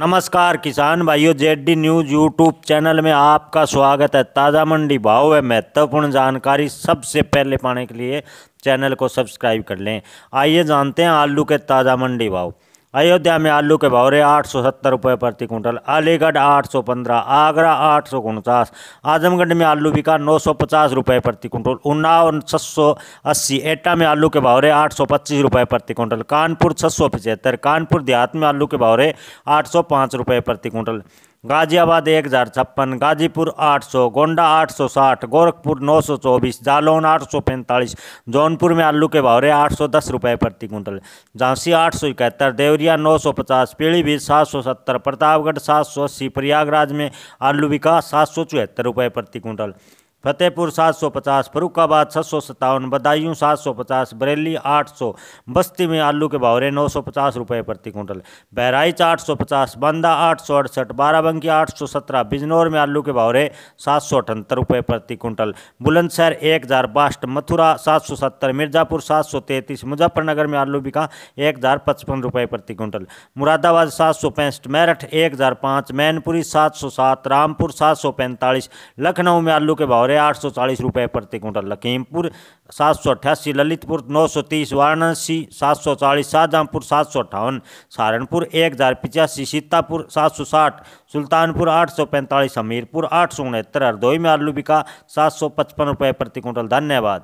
नमस्कार किसान भाइयों जेडी न्यूज यूट्यूब चैनल में आपका स्वागत है ताज़ा मंडी भाव है महत्वपूर्ण जानकारी सबसे पहले पाने के लिए चैनल को सब्सक्राइब कर लें आइए जानते हैं आलू के ताज़ा मंडी भाव अयोध्या में आलू के भावरे आठ सौ सत्तर रुपये प्रति क्विंटल अलीगढ़ आठ सौ पंद्रह आगरा आठ सौ उनचास आजमगढ़ में आलू बिका नौ सौ पचास रुपये प्रति क्विंटल उन्नाव छः सौ अस्सी एटा में आलू के भावरे आठ सौ पच्चीस रुपये प्रति क्विंटल कानपुर छः सौ पचहत्तर कानपुर देहात में आलू के भावरे आठ सौ पाँच रुपये प्रति क्विंटल गाजियाबाद एक हज़ार छप्पन गाजीपुर आठ सौ गोंडा आठ सौ साठ गोरखपुर नौ सौ चौबीस जालौन आठ सौ पैंतालीस जौनपुर में आलू के भावरे आठ सौ दस रुपये प्रति कुंटल झांसी आठ सौ इकहत्तर देवरिया नौ सौ पचास पीलीभीत सात सौ सत्तर प्रतापगढ़ सात सौ अस्सी प्रयागराज में आलू विकास सात सौ चौहत्तर रुपये प्रति कुंटल फतेहपुर 750 फरुखाबाद छः सौ सत्तावन बदायूँ 750 बरेली 800 बस्ती में आलू के भावरे नौ सौ पचास रुपये प्रति क्विंटल बहराइच 850 बांदा आठ सौ अड़सठ बाराबंकी सत्रह बिजनौर में आलू के भावरे सात सौ अठहत्तर रुपये प्रति क्विंटल बुलंदशहर एक हज़ार बासठ मथुरा सात सौ सत्तर मिर्ज़ापुर सात सौ तैंतीस मुजफ्फरनगर में आलू बिका एक हज़ार पचपन रुपये प्रति क्विंटल मुरादाबाद सात सौ पैंसठ मेरठ एक हज़ार पाँच मैनपुरी सात सौ सात रामपुर सात सौ पैंतालीस लखनऊ में आलू के भावरे साढ़े आठ सौ चालीस रुपये प्रति क्विंटल लखीमपुर सात सौ अट्ठासी ललितपुर नौ सौ तीस वाराणसी सात सौ चालीस शाहजहाँपुर सात सौ अट्ठावन सहारनपुर एक हज़ार पिचासी सीतापुर सात सौ साठ सुल्तानपुर आठ सौ पैंतालीस हमीरपुर आठ सौ उनहत्तर हरदोई में आलू बिका सात सौ पचपन रुपये प्रति क्विंटल धन्यवाद